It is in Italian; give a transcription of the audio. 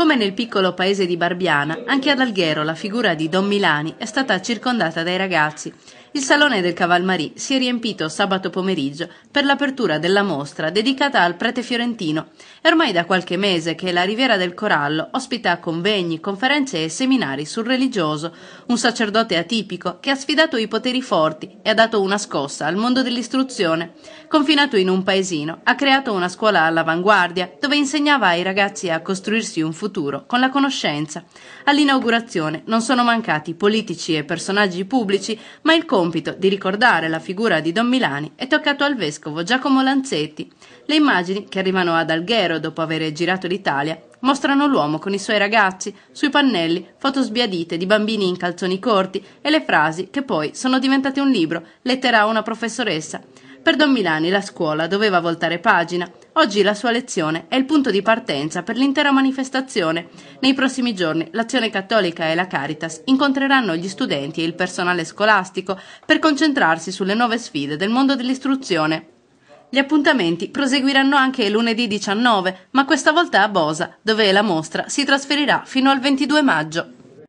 Come nel piccolo paese di Barbiana, anche ad Alghero la figura di Don Milani è stata circondata dai ragazzi il salone del Cavalmarì si è riempito sabato pomeriggio per l'apertura della mostra dedicata al prete fiorentino. È ormai da qualche mese che la Riviera del Corallo ospita convegni, conferenze e seminari sul religioso, un sacerdote atipico che ha sfidato i poteri forti e ha dato una scossa al mondo dell'istruzione. Confinato in un paesino, ha creato una scuola all'avanguardia dove insegnava ai ragazzi a costruirsi un futuro con la conoscenza. All'inaugurazione non sono mancati politici e personaggi pubblici, ma il compito di ricordare la figura di Don Milani è toccato al vescovo Giacomo Lanzetti. Le immagini che arrivano ad Alghero dopo aver girato l'Italia mostrano l'uomo con i suoi ragazzi, sui pannelli, foto sbiadite di bambini in calzoni corti e le frasi che poi sono diventate un libro, lettera a una professoressa. Per Don Milani la scuola doveva voltare pagina. Oggi la sua lezione è il punto di partenza per l'intera manifestazione. Nei prossimi giorni l'Azione Cattolica e la Caritas incontreranno gli studenti e il personale scolastico per concentrarsi sulle nuove sfide del mondo dell'istruzione. Gli appuntamenti proseguiranno anche lunedì 19, ma questa volta a Bosa, dove la mostra si trasferirà fino al 22 maggio.